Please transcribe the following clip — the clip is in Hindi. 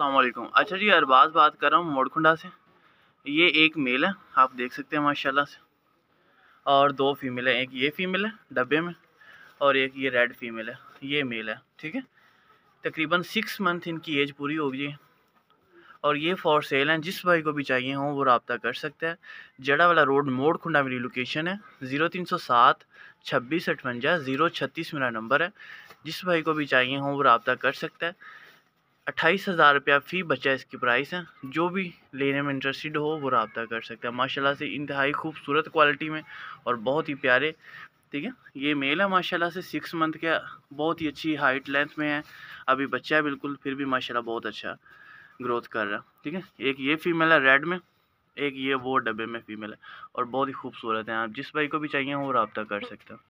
अल्लाम अच्छा जी अरबाज बात कर रहा हूँ मोड़खुंडा से ये एक मेल है आप देख सकते हैं माशाल्लाह से और दो फीमेल है एक ये फीमेल है डब्बे में और एक ये रेड फीमेल है ये मेल है ठीक है तकरीबन सिक्स मंथ इनकी एज पूरी हो है और ये फॉर सेल हैं जिस भाई को भी चाहिए हों वो रबता कर सकता है जड़ा वाला रोड मोड़ खुंडा मेरी लोकेशन है ज़ीरो तीन सौ सात छब्बीस अठवंजा ज़ीरो छत्तीस मेरा नंबर है जिस भाई को भी चाहिए हों वो रबता कर सकता है अट्ठाईस हज़ार रुपया फ़ी बचा इसकी प्राइस है जो भी लेने में इंटरेस्टेड हो वो रबता कर सकता है माशाल्लाह से इंतहाई खूबसूरत क्वालिटी में और बहुत ही प्यारे ठीक है ये मेल है माशाल्लाह से सिक्स मंथ का बहुत ही अच्छी हाइट लेंथ में है अभी बच्चा है बिल्कुल फिर भी माशाल्लाह बहुत अच्छा ग्रोथ कर रहा है ठीक है एक ये फीमेल है रेड में एक ये वो डब्बे में फ़ीमेल है और बहुत ही खूबसूरत है आप जिस भाई को भी चाहिए वो रबता कर सकते हैं